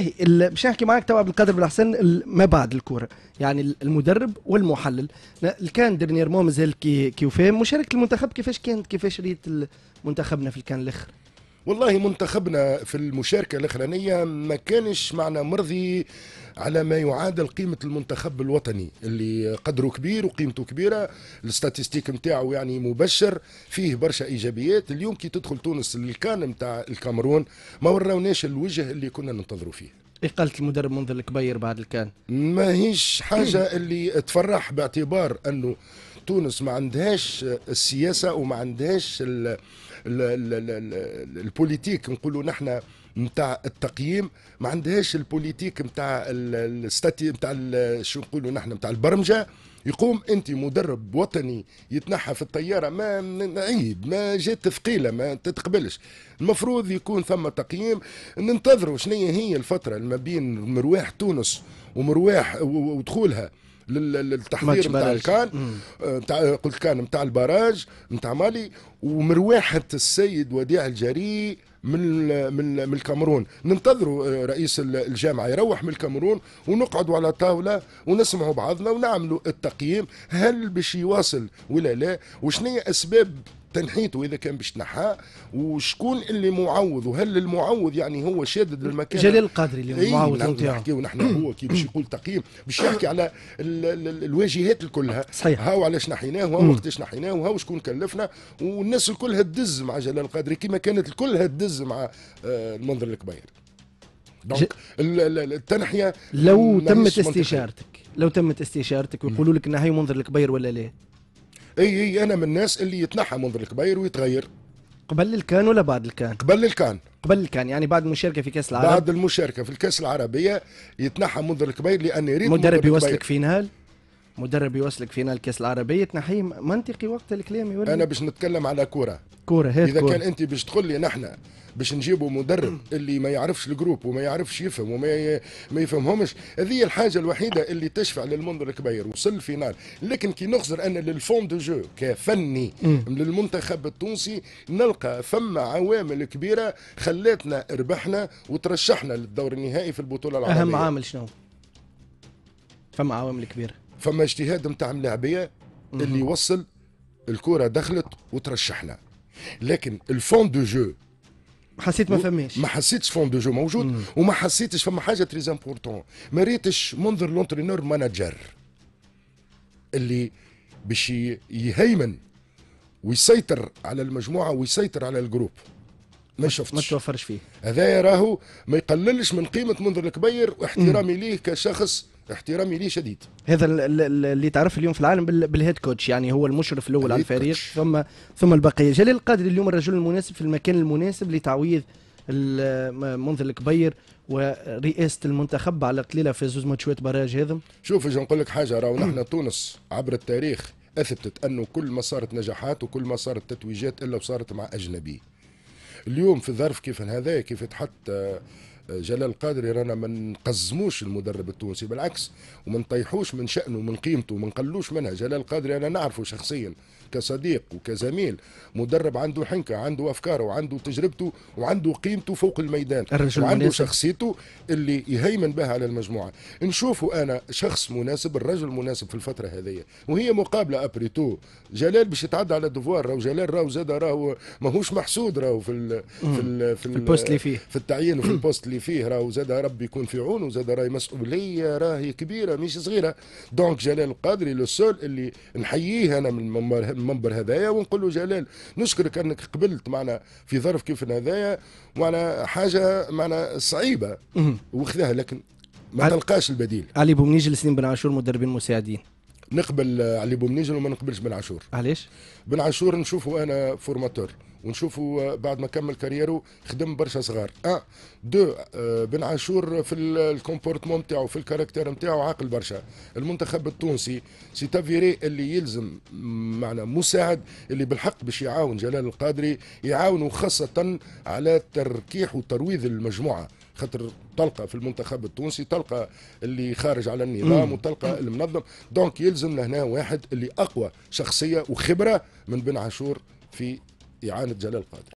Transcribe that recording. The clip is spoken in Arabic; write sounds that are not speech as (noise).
إيه، مش نحكي معك تبع عبد القادر بالحسن ما بعد الكوره يعني المدرب والمحلل كان مو مازال كي كيوفي مشاركه المنتخب كيفاش كانت كيفاش ريت منتخبنا في الكان الاخر والله منتخبنا في المشاركة الأخرانية ما كانش معنا مرضي على ما يعادل قيمة المنتخب الوطني اللي قدره كبير وقيمته كبيرة الاستاتيستيك نتاعو يعني مبشر فيه برشا إيجابيات اليوم كي تدخل تونس للكان نتاع الكامرون ما وراوناش الوجه اللي كنا ننتظروا فيه اقاله المدرب منذر الكبير بعد الكان ماهيش حاجه اللي تفرح باعتبار انه تونس ما عندهاش السياسه وما عندهاش البوليتيك نقولوا نحن نتاع التقييم ما عندهاش البوليتيك نتاع الستاتي نتاع شو نقولوا نحن نتاع البرمجه يقوم انت مدرب وطني يتنحى في الطياره ما نعيد ما جات ثقيله ما تتقبلش المفروض يكون ثم تقييم ننتظروا شنو هي الفتره ما بين مرواح تونس ومرواح ودخولها للتحضير نتاع الكان نتاع آه، قلت كان نتاع البراج نتاع مالي ومرواحه السيد وديع الجري من من من الكامرون ننتظروا آه، رئيس الجامعه يروح من الكامرون ونقعدوا على طاوله ونسمعوا بعضنا ونعملوا التقييم هل باش يواصل ولا لا وشنو هي اسباب تنحيته اذا كان باش تنحاه وشكون اللي معوض وهل المعوض يعني هو شادد المكان جلال القادري اللي هو المعوض إيه، نتاعو نحكيو نحن هو كي باش (coughs) يقول تقييم باش يحكي على الـ الـ الـ الواجهات الكلها صحيح هاو علاش نحيناه وهاو وقتاش نحيناه وهاو شكون كلفنا والناس الكلها تدز مع جلال القادري كما كانت الكلها تدز مع آه، المنظر الكبير دونك التنحيه لو تمت استشارتك لو تمت استشارتك ويقولوا لك نحيو منظر الكبير ولا لا اي اي انا من الناس اللي يتنحى منظر الكبير ويتغير قبل الكان ولا بعد الكان؟ قبل الكان قبل الكان يعني بعد المشاركه في كاس العرب بعد المشاركه في الكاس العربيه يتنحى منذ الكبير لان يريد مدرب يوصلك في نهال مدرب يوصلك فينال كاس العربيه تنحيه منطقي وقت الكلام يولي انا باش نتكلم على كوره كوره هات اذا كورة. كان انت باش تقول لي نحن باش نجيبوا مدرب (clears throat) اللي ما يعرفش الجروب وما يعرفش يفهم وما ي... ما يفهمهمش هذه الحاجه الوحيده اللي تشفع للمنظر الكبير وصل الفينال لكن كي نخزر انا للفون دو جو كفني للمنتخب التونسي نلقى فما عوامل كبيره خلاتنا ربحنا وترشحنا للدور النهائي في البطوله العربيه اهم عامل شنو فما عوامل كبيره فما اجتهاد نتاع ملاعبيه اللي يوصل الكره دخلت وترشحنا لكن الفون دو جو حسيت ما فماش ما حسيتش فون دو جو موجود مم. وما حسيتش فما حاجه تريز امبورتون ما ريتش منظر لونترينور مانجر اللي باش يهيمن ويسيطر على المجموعه ويسيطر على الجروب ما شفتش ما توفرش فيه هذا راهو ما يقللش من قيمه منذر الكبير واحترامي ليه كشخص احترامي ليه شديد هذا اللي تعرف اليوم في العالم بالهيد كوتش يعني هو المشرف الاول على الفريق ثم ثم البقيه جلال القادر اليوم الرجل المناسب في المكان المناسب لتعويض منذ الكبير ورئاسه المنتخب على قليله في زوج ماتشات براج هذم شوف اجي نقول لك حاجه راهو نحن (coughs) تونس عبر التاريخ اثبتت انه كل ما صارت نجاحات وكل ما صارت تتويجات الا وصارت مع اجنبي اليوم في ظرف كيف هذا كيف تحط آه، جلال قادري رانا ما نقزموش المدرب التونسي بالعكس وما نطيحوش من شأنه من قيمته وما نقلوش منها جلال قادري أنا نعرفه شخصيا كصديق وكزميل مدرب عنده حنكة عنده أفكاره وعنده تجربته وعنده قيمته فوق الميدان وعنده مناسب. شخصيته اللي يهيمن بها على المجموعة نشوفه أنا شخص مناسب الرجل مناسب في الفترة هذه وهي مقابلة أبريتو جلال باش يتعدى على الدفوار راهو جلال راهو زاد راهو ماهوش محسود راهو في الـ في الـ في, في البوست اللي فيه في التعيين وفي البوست اللي اللي فيه راهو زاد ربي يكون في عونه زاد راهي مسؤوليه راهي كبيره مش صغيره دونك جلال القادري لو سول اللي نحييه انا من المنبر هذايا ونقول له جلال نشكرك انك قبلت معنا في ظرف كيف هذايا معنا حاجه معنا صعيبه وخذاها لكن ما تلقاش البديل علي بومنيجل سنين بن عاشور مدربين مساعدين نقبل علي بومنيجل وما نقبلش بن عاشور علاش بن عاشور نشوفه انا فورماتور ونشوفوا آه، بعد ما كمل كاريرو خدم برشا صغار ان دو آه، بن عاشور في الكومبورتمون نتاعو في الكاركتير نتاعو عاقل برشا المنتخب التونسي سي تافيري اللي يلزم معنا مساعد اللي بالحق باش يعاون جلال القادري يعاونوا خاصه على تركيح وترويض المجموعه خاطر تلقى في المنتخب التونسي تلقى اللي خارج على النظام وتلقى المنظم دونك يلزم لهنا واحد اللي اقوى شخصيه وخبره من بن عاشور في إعانة جلال قادر